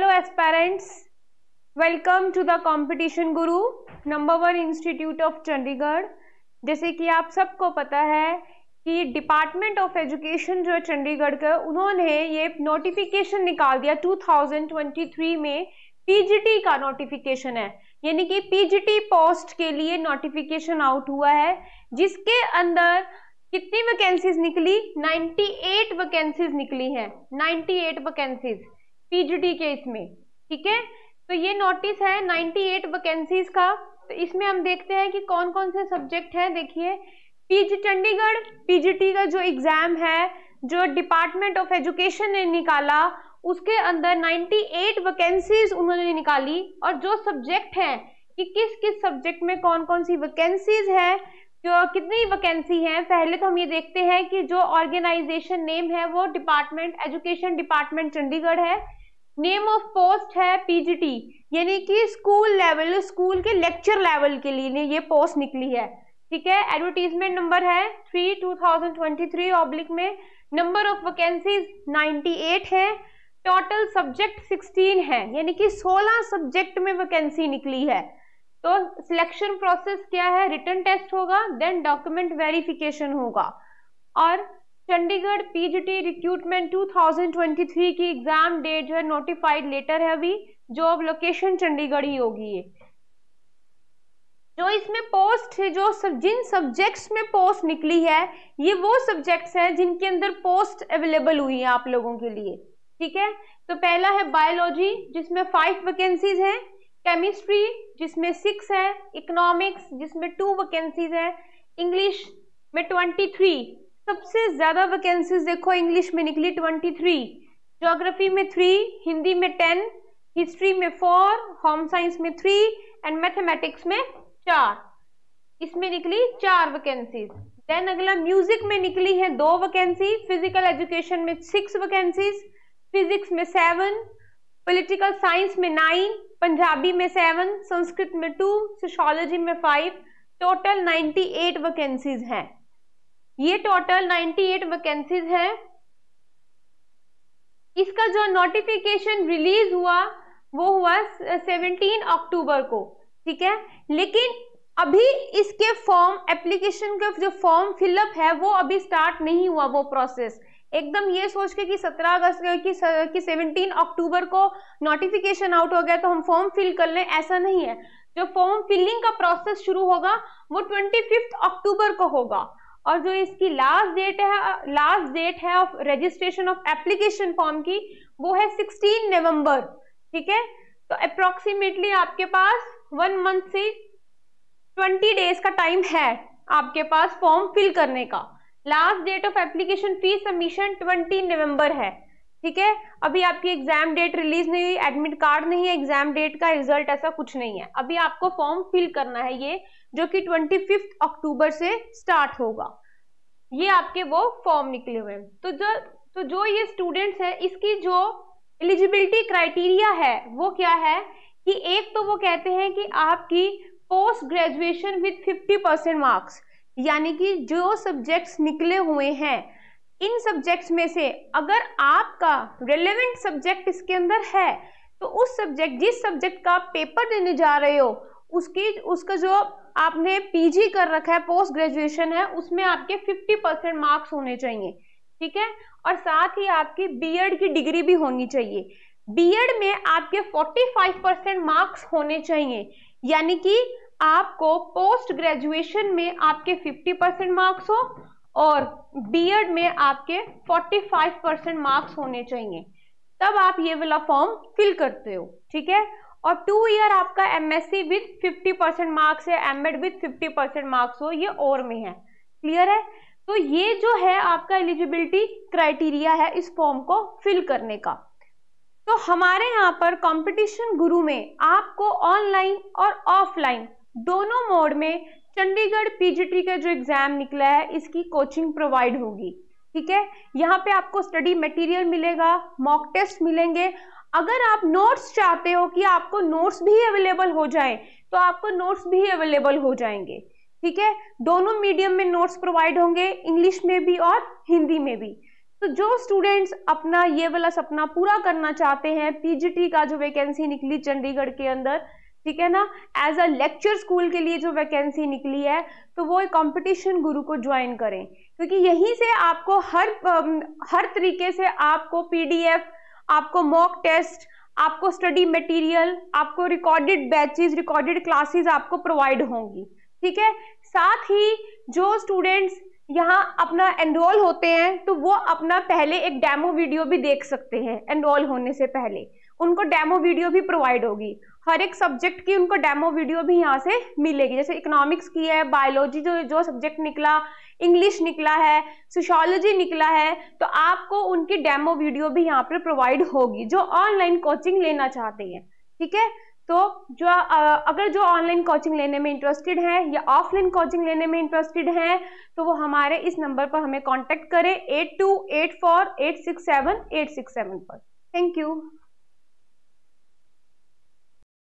hello aspirants welcome to the competition guru number one institute of Chandigarh जैसे कि आप सबको पता है कि डिपार्टमेंट ऑफ एजुकेशन जो है चंडीगढ़ का उन्होंने ये नोटिफिकेशन निकाल दिया 2023 में पीजीटी का नोटिफिकेशन है यानी कि पीजीटी पोस्ट के लिए नोटिफिकेशन आउट हुआ है जिसके अंदर कितनी वैकेंसीज निकली 98 वैकेंसीज निकली हैं 98 वैकेंसीज पीजीटी के इसमें ठीक है तो ये नोटिस है 98 वैकेंसीज का तो इसमें हम देखते हैं कि कौन कौन से सब्जेक्ट हैं देखिए पीजी चंडीगढ़ पीजीटी का जो एग्ज़ाम है जो डिपार्टमेंट ऑफ एजुकेशन ने निकाला उसके अंदर 98 वैकेंसीज उन्होंने निकाली और जो सब्जेक्ट हैं कि किस किस सब्जेक्ट में कौन कौन सी वैकेंसीज हैं जो कितनी वैकेंसी हैं पहले तो हम ये देखते हैं कि जो ऑर्गेनाइजेशन नेम है वो डिपार्टमेंट एजुकेशन डिपार्टमेंट चंडीगढ़ है नेम ऑफ पोस्ट है पीजीटी यानी कि स्कूल लेवल स्कूल के लेक्चर लेवल के लिए ये पोस्ट निकली है ठीक है एडवर्टीजमेंट नंबर है three two thousand twenty three oblique में number of vacancies ninety eight है टोटल सब्जेक्ट सिक्सटीन है यानी कि सोलह सब्जेक्ट में वैकेंसी निकली है तो सिलेक्शन प्रोसेस क्या है रिटर्न टेस्ट होगा देन डॉक्यूमेंट वेरिफिकेशन होगा और चंडीगढ़ पीजीटी रिक्रूटमेंट 2023 की एग्जाम डेट जो है नोटिफाइड लेटर है अभी अब लोकेशन चंडीगढ़ ही होगी ये जो इसमें पोस्ट है जो सब जिन सब्जेक्ट्स में पोस्ट निकली है ये वो सब्जेक्ट्स हैं जिनके अंदर पोस्ट अवेलेबल हुई है आप लोगों के लिए ठीक है तो पहला है बायोलॉजी जिसमें फाइव वैकेंसीज हैं केमिस्ट्री जिसमें सिक्स है इकोनॉमिक्स जिसमें टू वैकेंसीज है इंग्लिश में ट्वेंटी थ्री सबसे ज़्यादा वैकेंसीज देखो इंग्लिश में निकली ट्वेंटी थ्री जोग्राफी में थ्री हिंदी में टेन हिस्ट्री में फोर होम साइंस में थ्री एंड मैथमेटिक्स में चार इसमें निकली चार वैकेंसीज देन अगला म्यूजिक में निकली है दो वैकेंसी फिजिकल एजुकेशन में सिक्स वैकेंसीज फिजिक्स में सेवन पॉलिटिकल साइंस में नाइन पंजाबी में सेवन संस्कृत में टू सोशोलॉजी में five total ninety eight vacancies हैं ये टोटल 98 वैकेंसीज है इसका जो नोटिफिकेशन रिलीज हुआ वो हुआ 17 अक्टूबर को ठीक है लेकिन अभी इसके फॉर्म एप्लीकेशन का जो फॉर्म फिलअप है वो अभी स्टार्ट नहीं हुआ वो प्रोसेस एकदम ये सोच के कि 17 अगस्त की कि 17 अक्टूबर को नोटिफिकेशन आउट हो गया तो हम फॉर्म फिल कर लें ऐसा नहीं है जो फॉर्म फिलिंग का प्रोसेस शुरू होगा वो 25 अक्टूबर को होगा और जो इसकी लास्ट डेट है लास्ट डेट है of registration of application form की वो है 16 नवंबर ठीक है तो अप्रोक्सीमेटली आपके पास वन मंथ से 20 डेज का टाइम है आपके पास फॉर्म फिल करने का last date of application fee submission 20 नवंबर है ठीक है अभी आपकी एग्जाम डेट रिलीज नहीं हुई एडमिट कार्ड नहीं है एग्जाम डेट का रिजल्ट ऐसा कुछ नहीं है अभी आपको फॉर्म फिल करना है ये जो कि ट्वेंटी फिफ्थ अक्टूबर से स्टार्ट होगा ये आपके वो फॉर्म निकले हुए हैं तो जो तो जो ये स्टूडेंट्स हैं इसकी जो एलिजिबिलिटी क्राइटेरिया है वो क्या है कि एक तो वो कहते हैं कि आपकी post graduation with fifty percent marks यानी कि जो सब्जेक्ट्स निकले हुए हैं इन सब्जेक्ट्स में से अगर आपका रेलेवेंट सब्जेक्ट इसके अंदर है तो उस सब्जेक्ट जिस सब्जेक्ट का पेपर देने जा रहे हो उसकी उसका जो आपने पीजी कर रखा है पोस्ट ग्रेजुएशन है उसमें आपके 50 परसेंट मार्क्स होने चाहिए ठीक है और साथ ही आपकी बीएड की डिग्री भी होनी चाहिए बीएड में आपके 45 परसेंट मार्क्स होने चाहिए यानी कि आपको पोस्ट ग्रेजुएशन में आपके 50 परसेंट मार्क्स हो और बीएड में आपके 45 परसेंट मार्क्स होने चाहिए तब आप ये वाला फॉर्म फिल करते हो ठीक है और टू ईयर आपका एमएससी विद 50 परसेंट मार्क्स है एमएड विद 50 परसेंट मार्क्स हो ये और में है क्लियर है तो ये जो है आपका एलिजिबिलिटी क्राइटेरिया है इस फॉर्म को फिल करने का तो हमारे यहाँ पर कंपटीशन गुरु में आपको ऑनलाइन और ऑफलाइन दोनों मोड में चंडीगढ़ पीजीटी का जो एग्जाम निकला है इसकी कोचिंग प्रोवाइड होगी ठीक है यहाँ पे आपको स्टडी मटेरियल मिलेगा मॉक टेस्ट मिलेंगे अगर आप नोट्स चाहते हो कि आपको नोट्स भी अवेलेबल हो जाए तो आपको नोट्स भी अवेलेबल हो जाएंगे ठीक है दोनों मीडियम में नोट्स प्रोवाइड होंगे इंग्लिश में भी और हिंदी में भी तो जो स्टूडेंट्स अपना ये वाला सपना पूरा करना चाहते हैं पीजीटी का जो वैकेंसी निकली चंडीगढ़ के अंदर ठीक है ना एज अ लेक्चर स्कूल के लिए जो वैकेंसी निकली है तो वो एक कॉम्पिटिशन गुरु को ज्वाइन करें क्योंकि यहीं से आपको हर हर तरीके से आपको पीडीएफ आपको मॉक टेस्ट आपको स्टडी मटेरियल आपको रिकॉर्डेड बैचेस रिकॉर्डेड क्लासेस आपको प्रोवाइड होंगी ठीक है साथ ही जो स्टूडेंट्स यहाँ अपना एनरोल होते हैं तो वो अपना पहले एक डेमो वीडियो भी देख सकते हैं एनरोल होने से पहले उनको डेमो वीडियो भी प्रोवाइड होगी हर एक सब्जेक्ट की उनको डेमो वीडियो भी यहाँ से मिलेगी जैसे इकोनॉमिक्स की है बायोलॉजी जो जो सब्जेक्ट निकला इंग्लिश निकला है सोशोलॉजी निकला है तो आपको उनकी डेमो वीडियो भी यहाँ पर प्रोवाइड होगी जो ऑनलाइन कोचिंग लेना चाहते हैं ठीक है तो जो अगर जो ऑनलाइन कोचिंग लेने में इंटरेस्टेड हैं या ऑफलाइन कोचिंग लेने में इंटरेस्टेड हैं तो वो हमारे इस नंबर पर हमें कांटेक्ट करें eight two eight four eight six seven eight six seven पर थैंक यू